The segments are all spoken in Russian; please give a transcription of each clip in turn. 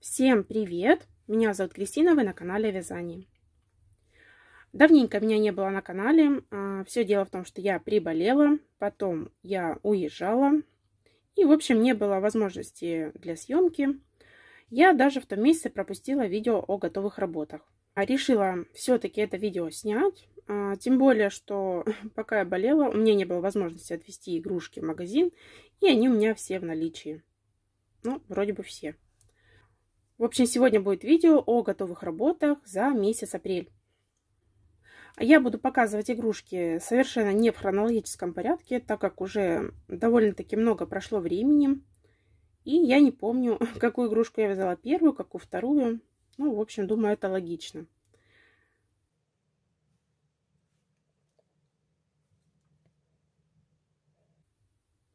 Всем привет! Меня зовут Кристина, вы на канале Вязание. Давненько меня не было на канале. А, все дело в том, что я приболела, потом я уезжала. И, в общем, не было возможности для съемки. Я даже в том месяце пропустила видео о готовых работах. А решила все-таки это видео снять. А, тем более, что пока я болела, у меня не было возможности отвезти игрушки в магазин. И они у меня все в наличии. Ну, вроде бы все. В общем, сегодня будет видео о готовых работах за месяц апрель. А я буду показывать игрушки совершенно не в хронологическом порядке, так как уже довольно-таки много прошло времени. И я не помню, какую игрушку я вязала первую, какую вторую. Ну, в общем, думаю, это логично.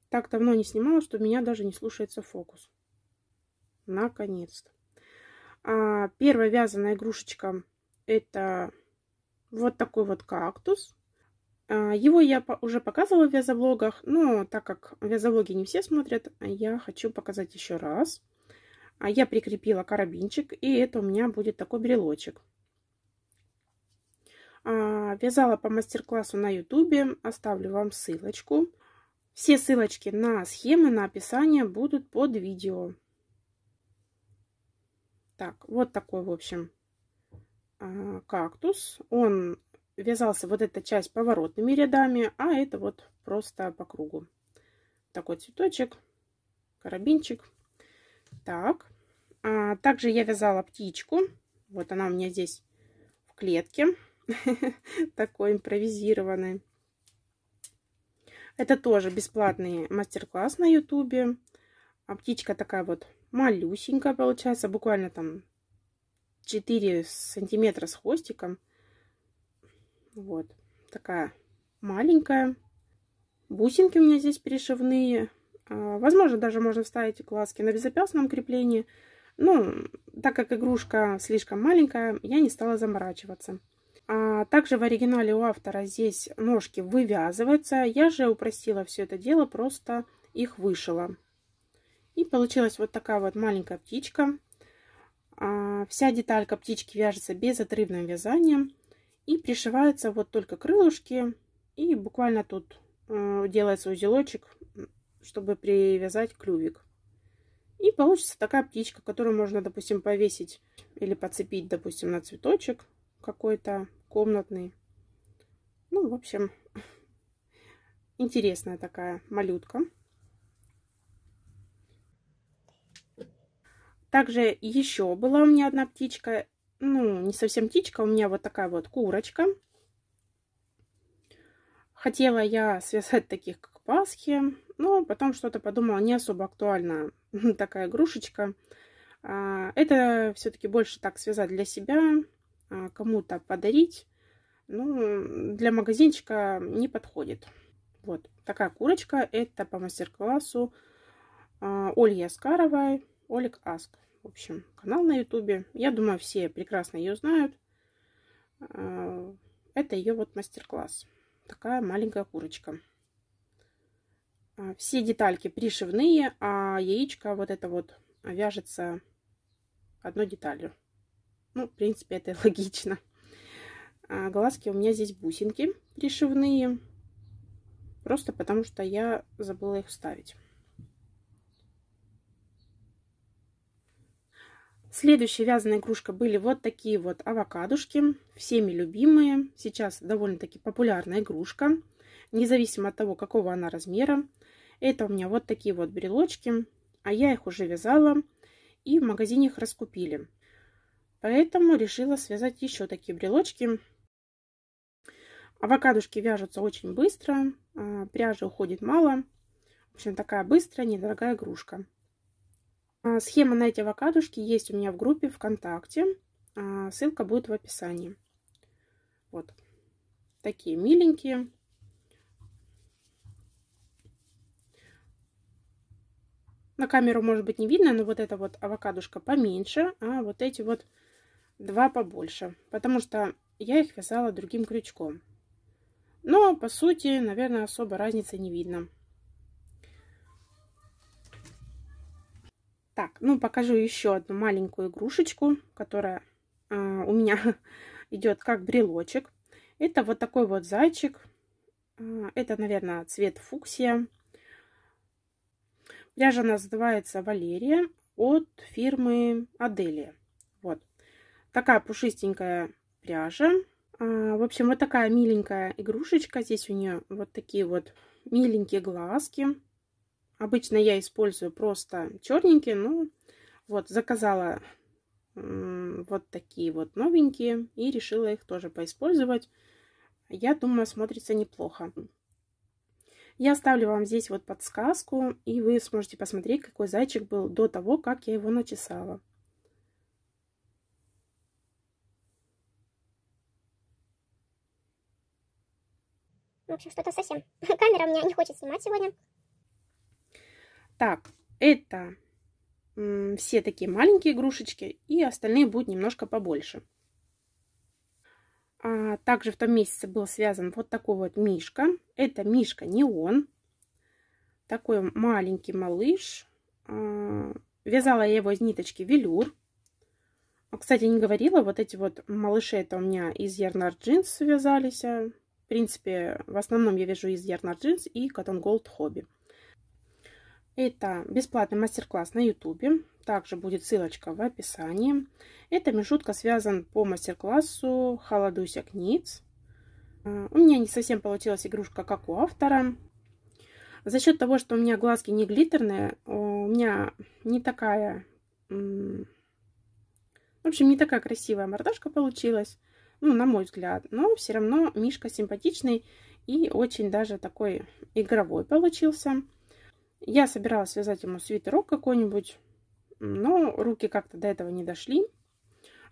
Так давно не снимала, что меня даже не слушается фокус. Наконец-то. А первая вязаная игрушечка это вот такой вот кактус. А, его я уже показывала в вязоблогах, но так как вязоблоги не все смотрят, я хочу показать еще раз. А, я прикрепила карабинчик, и это у меня будет такой брелочек. А, вязала по мастер-классу на ютубе, оставлю вам ссылочку. Все ссылочки на схемы, на описание будут под видео. Так, вот такой, в общем, а, кактус. Он вязался, вот эта часть поворотными рядами, а это вот просто по кругу. Такой цветочек, карабинчик. Так, а также я вязала птичку. Вот она у меня здесь в клетке. Такой импровизированный. Это тоже бесплатный мастер-класс на ютубе. А птичка такая вот малюсенькая получается, буквально там 4 сантиметра с хвостиком. Вот, такая маленькая. Бусинки у меня здесь перешивные. А, возможно, даже можно вставить глазки на безопасном креплении. Но ну, так как игрушка слишком маленькая, я не стала заморачиваться. А также в оригинале у автора здесь ножки вывязываются. Я же упростила все это дело, просто их вышила. И получилась вот такая вот маленькая птичка. А, вся деталька птички вяжется безотрывным вязанием. И пришиваются вот только крылышки. И буквально тут э, делается узелочек, чтобы привязать клювик. И получится такая птичка, которую можно, допустим, повесить или подцепить, допустим, на цветочек какой-то комнатный. Ну, в общем, интересная такая малютка. Также еще была у меня одна птичка. Ну, не совсем птичка, у меня вот такая вот курочка. Хотела я связать таких, как Пасхи, но потом что-то подумала, не особо актуальна такая игрушечка. А, это все-таки больше так связать для себя, а, кому-то подарить. Ну, для магазинчика не подходит. Вот такая курочка. Это по мастер-классу а, Ольги Аскаровой. Олик Аск. В общем, канал на ютубе. Я думаю, все прекрасно ее знают. А, это ее вот мастер-класс. Такая маленькая курочка. А, все детальки пришивные, а яичко вот это вот вяжется одной деталью. Ну, в принципе, это логично. А, глазки у меня здесь бусинки пришивные. Просто потому что я забыла их вставить. Следующая вязаная игрушка были вот такие вот авокадушки, всеми любимые. Сейчас довольно-таки популярная игрушка, независимо от того, какого она размера. Это у меня вот такие вот брелочки, а я их уже вязала и в магазине их раскупили. Поэтому решила связать еще такие брелочки. Авокадушки вяжутся очень быстро, а, пряжи уходит мало. В общем, такая быстрая, недорогая игрушка. А, схема на эти авокадушки есть у меня в группе ВКонтакте. А, ссылка будет в описании. Вот. Такие миленькие. На камеру, может быть, не видно, но вот эта вот авокадушка поменьше, а вот эти вот два побольше. Потому что я их вязала другим крючком. Но, по сути, наверное, особо разницы не видно. Так, ну покажу еще одну маленькую игрушечку, которая э, у меня идет как брелочек. Это вот такой вот зайчик. А, это, наверное, цвет фуксия. Пряжа называется Валерия от фирмы Аделия. Вот. Такая пушистенькая пряжа. А, в общем, вот такая миленькая игрушечка. Здесь у нее вот такие вот миленькие глазки. Обычно я использую просто черненькие, но вот заказала вот такие вот новенькие и решила их тоже поиспользовать. Я думаю, смотрится неплохо. Я оставлю вам здесь вот подсказку, и вы сможете посмотреть, какой зайчик был до того, как я его начесала. В общем, что-то совсем. Камера у меня не хочет снимать сегодня. Так, это все такие маленькие игрушечки, и остальные будут немножко побольше. А также в том месяце был связан вот такой вот мишка. Это мишка не он. Такой маленький малыш. А, вязала я его из ниточки велюр. А, кстати, не говорила, вот эти вот малыши это у меня из Ярнар Джинс связались. А, в принципе, в основном я вяжу из Ярнар Джинс и Cotton Gold Hobby. Это бесплатный мастер-класс на YouTube, Также будет ссылочка в описании. Эта мешутка связан по мастер-классу «Холодуйся книц». А, у меня не совсем получилась игрушка, как у автора. За счет того, что у меня глазки не глиттерные, у меня не такая... В общем, не такая красивая мордашка получилась, ну, на мой взгляд. Но все равно Мишка симпатичный и очень даже такой игровой получился. Я собиралась связать ему свитерок какой-нибудь, но руки как-то до этого не дошли.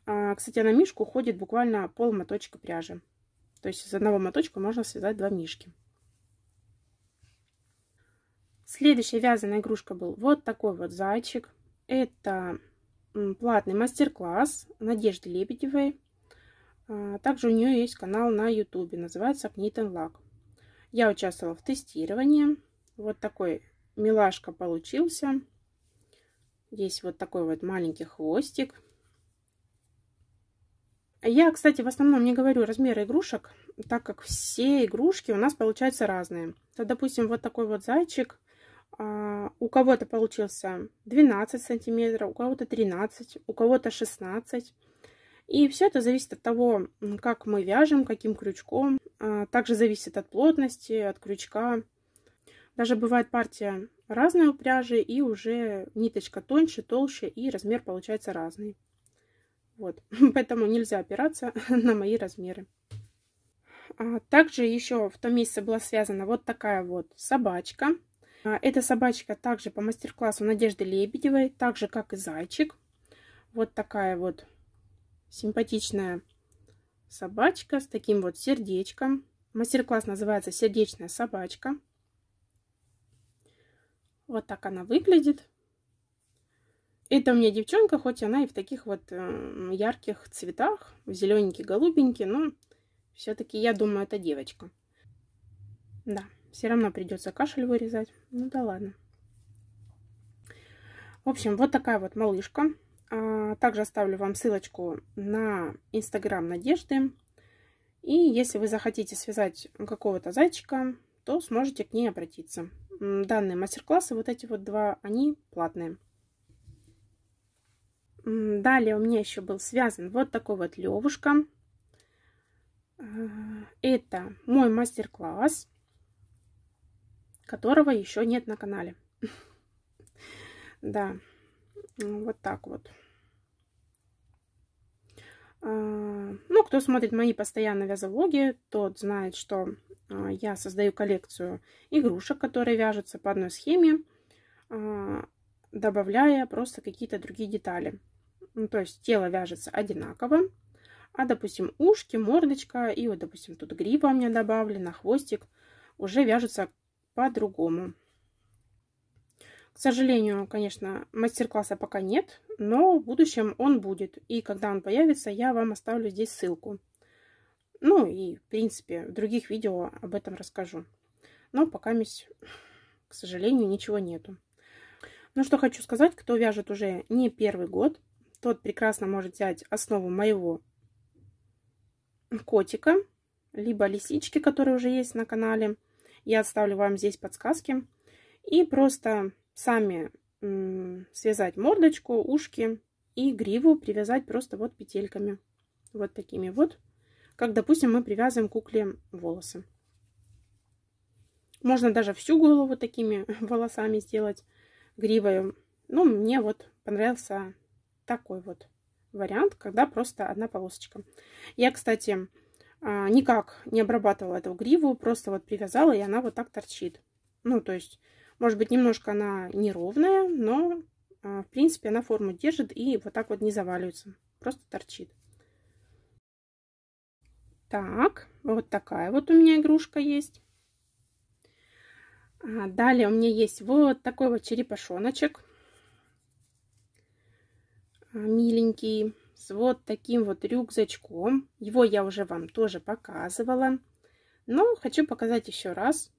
А, кстати, на мишку ходит буквально пол моточка пряжи. То есть из одного моточка можно связать два мишки. Следующая вязаная игрушка был вот такой вот зайчик. Это платный мастер-класс Надежды Лебедевой. А, также у нее есть канал на YouTube, называется Knit and Lack. Я участвовала в тестировании. Вот такой милашка получился. Здесь вот такой вот маленький хвостик. Я, кстати, в основном не говорю размеры игрушек, так как все игрушки у нас получаются разные. То, допустим, вот такой вот зайчик. А, у кого-то получился 12 сантиметров, у кого-то 13, у кого-то 16. И все это зависит от того, как мы вяжем, каким крючком. А, также зависит от плотности, от крючка. Даже бывает партия разной пряжи и уже ниточка тоньше, толще, и размер получается разный. Вот, поэтому нельзя опираться на мои размеры. А также еще в том месяце была связана вот такая вот собачка. А эта собачка также по мастер-классу Надежды Лебедевой, так же как и зайчик. Вот такая вот симпатичная собачка с таким вот сердечком. Мастер-класс называется «Сердечная собачка». Вот так она выглядит. Это у меня девчонка, хоть она и в таких вот эм, ярких цветах, в зелененький, голубенький, но все-таки я думаю, это девочка. Да, все равно придется кашель вырезать. Ну да ладно. В общем, вот такая вот малышка. А, также оставлю вам ссылочку на инстаграм Надежды. И если вы захотите связать какого-то зайчика, то сможете к ней обратиться данные мастер-классы, вот эти вот два, они платные. Далее у меня еще был связан вот такой вот левушка. А, это мой мастер-класс, которого еще нет на канале. Да, вот так вот. А, ну, кто смотрит мои постоянно вязовлоги, тот знает, что а, я создаю коллекцию игрушек, которые вяжутся по одной схеме, а, добавляя просто какие-то другие детали. Ну, то есть тело вяжется одинаково, а, допустим, ушки, мордочка и вот, допустим, тут гриба у меня добавлена, хвостик уже вяжется по-другому. К сожалению, конечно, мастер-класса пока нет, но в будущем он будет. И когда он появится, я вам оставлю здесь ссылку. Ну и, в принципе, в других видео об этом расскажу. Но пока, к сожалению, ничего нету. Ну что хочу сказать, кто вяжет уже не первый год, тот прекрасно может взять основу моего котика, либо лисички, которые уже есть на канале. Я оставлю вам здесь подсказки. И просто сами связать мордочку, ушки и гриву привязать просто вот петельками. Вот такими вот. Как, допустим, мы привязываем кукле волосы. Можно даже всю голову такими волосами сделать гривою. Но ну, мне вот понравился такой вот вариант, когда просто одна полосочка. Я, кстати, а, никак не обрабатывала эту гриву, просто вот привязала, и она вот так торчит. Ну, то есть может быть, немножко она неровная, но, а, в принципе, она форму держит и вот так вот не заваливается. Просто торчит. Так, вот такая вот у меня игрушка есть. А, далее у меня есть вот такой вот черепашоночек. А, миленький. С вот таким вот рюкзачком. Его я уже вам тоже показывала. Но хочу показать еще раз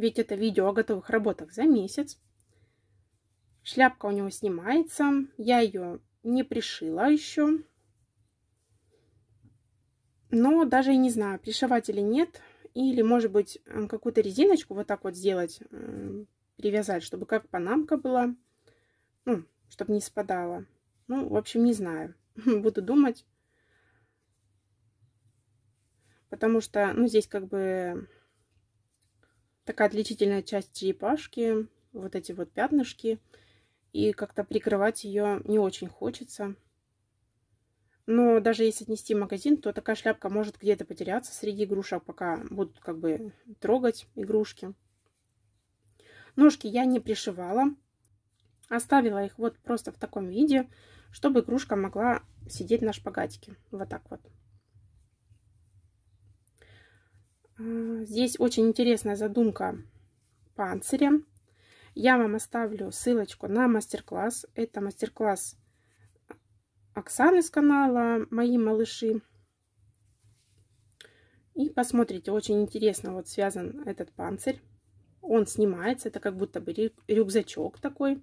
ведь это видео о готовых работах за месяц. Шляпка у него снимается, я ее не пришила еще. Но даже и не знаю, пришивать или нет. Или, может быть, какую-то резиночку вот так вот сделать, привязать, чтобы как панамка была. Ну, чтобы не спадала. Ну, в общем, не знаю. Буду думать. Потому что, ну, здесь как бы такая отличительная часть черепашки, вот эти вот пятнышки. И как-то прикрывать ее не очень хочется. Но даже если отнести в магазин, то такая шляпка может где-то потеряться среди игрушек, пока будут как бы трогать игрушки. Ножки я не пришивала. Оставила их вот просто в таком виде, чтобы игрушка могла сидеть на шпагатике. Вот так вот. Э, здесь очень интересная задумка панциря. Я вам оставлю ссылочку на мастер-класс. Это мастер-класс Оксаны с канала «Мои малыши». И посмотрите, очень интересно вот связан этот панцирь. Он снимается, это как будто бы рюкзачок такой.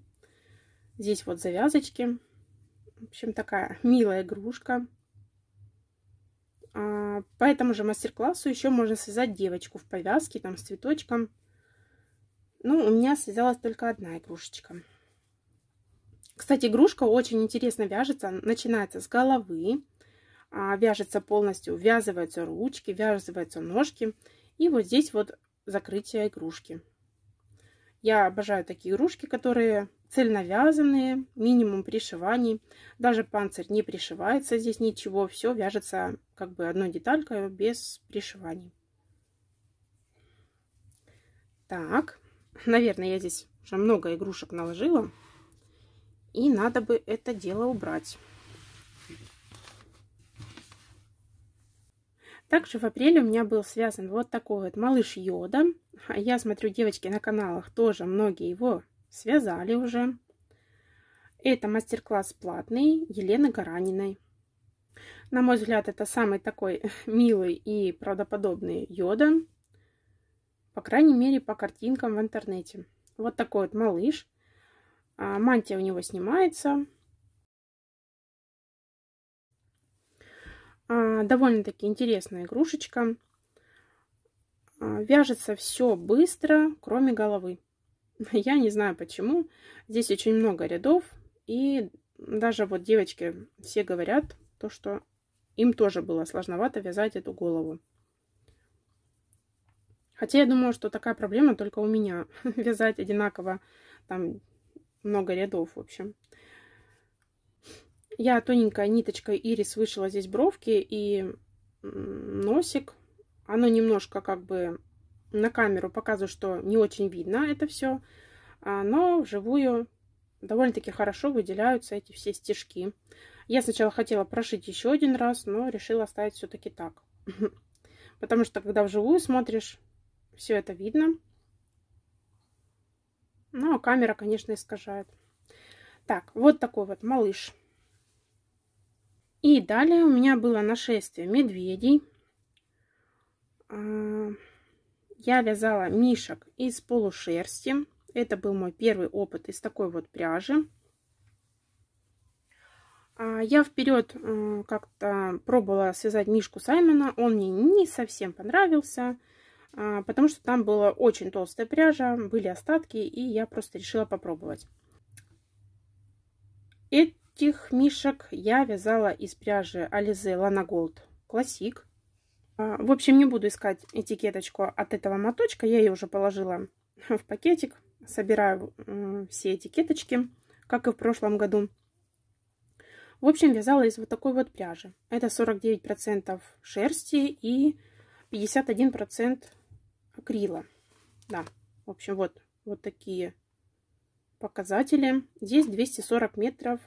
Здесь вот завязочки. В общем, такая милая игрушка. А, по этому же мастер-классу еще можно связать девочку в повязке, там, с цветочком. Ну, у меня связалась только одна игрушечка. Кстати, игрушка очень интересно вяжется. Начинается с головы, а, вяжется полностью, ввязываются ручки, ввязываются ножки. И вот здесь вот закрытие игрушки. Я обожаю такие игрушки, которые цельновязанные, минимум пришиваний. Даже панцирь не пришивается здесь ничего, все вяжется как бы одной деталькой без пришиваний. Так, наверное, я здесь уже много игрушек наложила. И надо бы это дело убрать. Также в апреле у меня был связан вот такой вот малыш Йода. Я смотрю, девочки на каналах тоже многие его связали уже. Это мастер-класс платный Елены Гараниной. На мой взгляд, это самый такой милый и правдоподобный йода. По крайней мере, по картинкам в интернете. Вот такой вот малыш. А, мантия у него снимается. А, довольно-таки интересная игрушечка. А, вяжется все быстро, кроме головы. Я не знаю почему. Здесь очень много рядов. И даже вот девочки все говорят то, что им тоже было сложновато вязать эту голову. Хотя я думаю, что такая проблема только у меня. Вязать одинаково там много рядов, в общем. Я тоненькой ниточкой ирис вышила здесь бровки и носик. Оно немножко как бы на камеру показываю, что не очень видно это все, а, но вживую довольно-таки хорошо выделяются эти все стежки. Я сначала хотела прошить еще один раз, но решила оставить все-таки так. Потому что, когда вживую смотришь, все это видно. но ну, а камера, конечно, искажает. Так, вот такой вот малыш. И далее у меня было нашествие медведей. А, я вязала мишек из полушерсти. Это был мой первый опыт из такой вот пряжи. А, я вперед э, как-то пробовала связать Мишку Саймона. Он мне не совсем понравился, а, потому что там была очень толстая пряжа, были остатки, и я просто решила попробовать. Этих мишек я вязала из пряжи Alize Lana Gold Classic. А, в общем, не буду искать этикеточку от этого моточка. Я ее уже положила в пакетик. Собираю все этикеточки, как и в прошлом году. В общем, вязала из вот такой вот пряжи. Это 49% шерсти и 51% акрила. Да, в общем, вот, вот такие показатели. Здесь 240 метров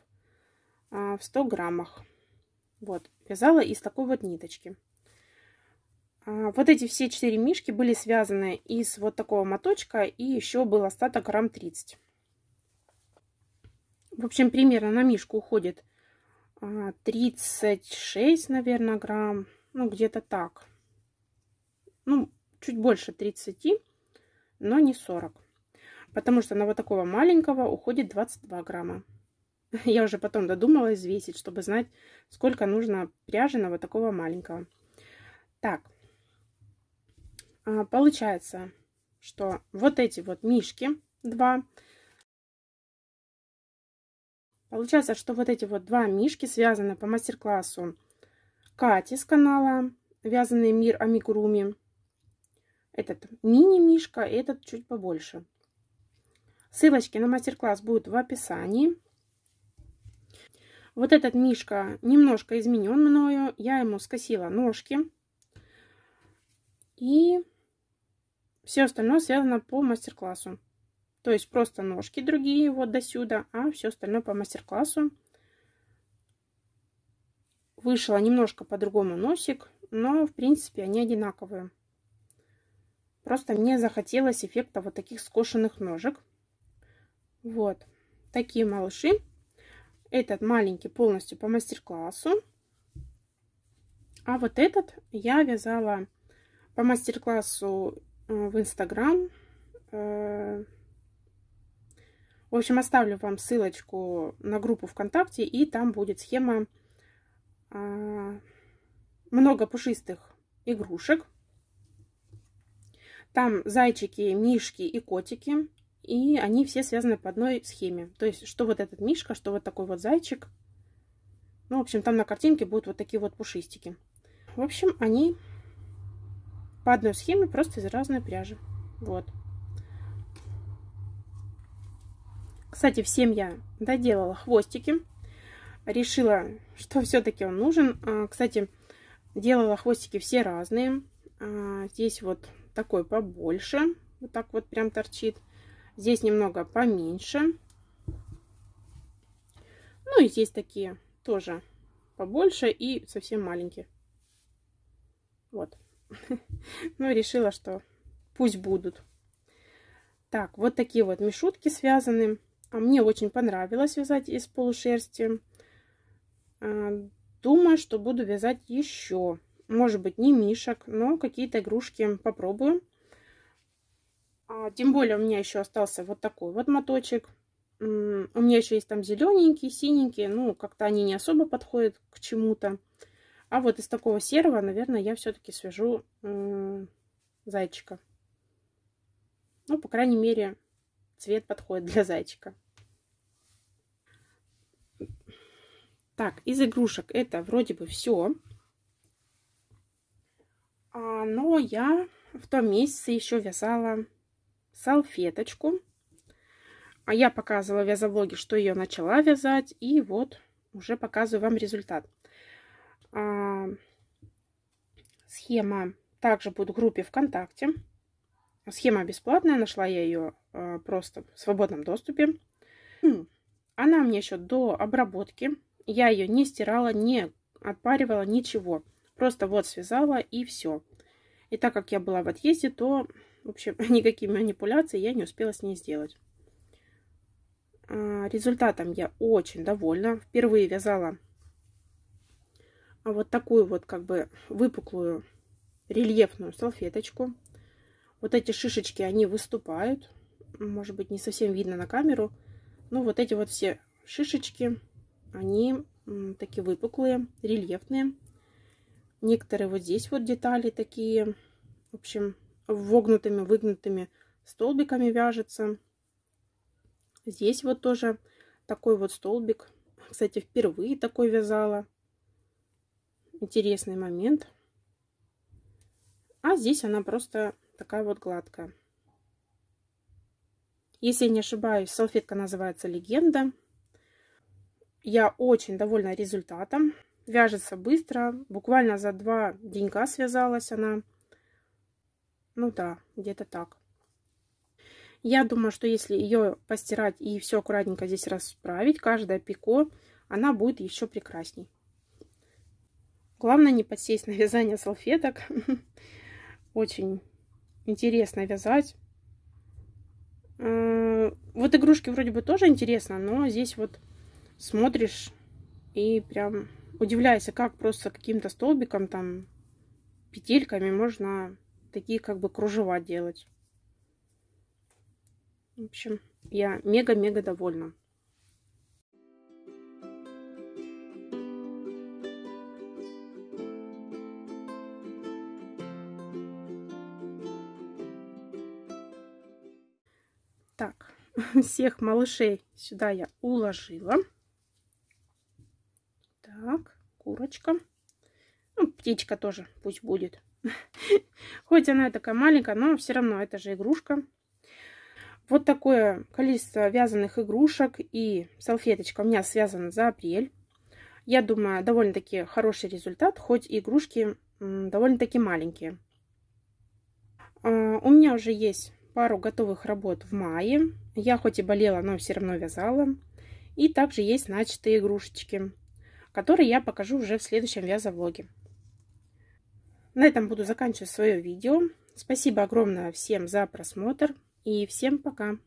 а, в 100 граммах. Вот, вязала из такой вот ниточки. А, вот эти все четыре мишки были связаны из вот такого моточка, и еще был остаток грамм 30. В общем, примерно на мишку уходит 36, а, наверное, грамм, ну где-то так. Ну, чуть больше 30, но не 40. Потому что на вот такого маленького уходит 22 грамма. Я уже потом додумала взвесить, чтобы знать, сколько нужно пряжи на вот такого маленького. Так, а, получается, что вот эти вот мишки, два, получается, что вот эти вот два мишки связаны по мастер-классу Кати с канала "Вязанный мир Амигуруми». Этот мини-мишка, этот чуть побольше. Ссылочки на мастер-класс будут в описании. Вот этот мишка немножко изменен мною. Я ему скосила ножки. И все остальное связано по мастер-классу. То есть просто ножки другие вот до сюда, а все остальное по мастер-классу. Вышла немножко по-другому носик, но в принципе они одинаковые. Просто мне захотелось эффекта вот таких скошенных ножек. Вот такие малыши. Этот маленький полностью по мастер-классу. А вот этот я вязала по мастер-классу э, в Инстаграм. Э, в общем, оставлю вам ссылочку на группу ВКонтакте, и там будет схема э, много пушистых игрушек. Там зайчики, мишки и котики. И они все связаны по одной схеме. То есть, что вот этот мишка, что вот такой вот зайчик. Ну, в общем, там на картинке будут вот такие вот пушистики. В общем, они по одной схеме, просто из разной пряжи. Вот. Кстати, всем я доделала хвостики. Решила, что все-таки он нужен. А, кстати, делала хвостики все разные. А, здесь вот такой побольше. Вот так вот прям торчит. Здесь немного поменьше. Ну и здесь такие тоже побольше и совсем маленькие. Вот. Ну, решила, что пусть будут. Так, вот такие вот мешутки связаны. А мне очень понравилось вязать из полушерсти. А, думаю, что буду вязать еще. Может быть, не мишек, но какие-то игрушки попробую. А, тем более у меня еще остался вот такой вот моточек. У меня еще есть там зелененькие, синенькие. Ну, как-то они не особо подходят к чему-то. А вот из такого серого, наверное, я все-таки свяжу зайчика. Ну, по крайней мере, цвет подходит для зайчика. Так, из игрушек это вроде бы все. А, но я в том месяце еще вязала салфеточку. А я показывала в вязоблоге, что ее начала вязать. И вот уже показываю вам результат. Схема также будет в группе ВКонтакте. Схема бесплатная, нашла я ее а, просто в свободном доступе. Она мне еще до обработки. Я ее не стирала, не отпаривала, ничего. Просто вот связала и все. И так как я была в отъезде, то, в общем, никакие манипуляции я не успела с ней сделать. А, результатом я очень довольна. Впервые вязала а вот такую вот как бы выпуклую рельефную салфеточку. Вот эти шишечки, они выступают. Может быть, не совсем видно на камеру. Но вот эти вот все шишечки, они такие выпуклые, рельефные. Некоторые вот здесь вот детали такие, в общем, вогнутыми, выгнутыми столбиками вяжется. Здесь вот тоже такой вот столбик. Кстати, впервые такой вязала интересный момент. А здесь она просто такая вот гладкая. Если не ошибаюсь, салфетка называется «Легенда». Я очень довольна результатом. Вяжется быстро. Буквально за два денька связалась она. Ну да, где-то так. Я думаю, что если ее постирать и все аккуратненько здесь расправить, каждое пико, она будет еще прекрасней. Главное не подсесть на вязание салфеток. Очень интересно вязать. Э, вот игрушки вроде бы тоже интересно, но здесь вот смотришь и прям удивляешься, как просто каким-то столбиком, там, петельками можно такие как бы кружева делать. В общем, я мега-мега довольна. всех малышей сюда я уложила. Так, курочка. Ну, птичка тоже пусть будет. Хоть она такая маленькая, но все равно это же игрушка. Вот такое количество вязаных игрушек и салфеточка у меня связано за апрель. Я думаю, довольно-таки хороший результат, хоть игрушки довольно-таки маленькие. А, у меня уже есть пару готовых работ в мае. Я хоть и болела, но все равно вязала. И также есть начатые игрушечки, которые я покажу уже в следующем вязовлоге. На этом буду заканчивать свое видео. Спасибо огромное всем за просмотр и всем пока!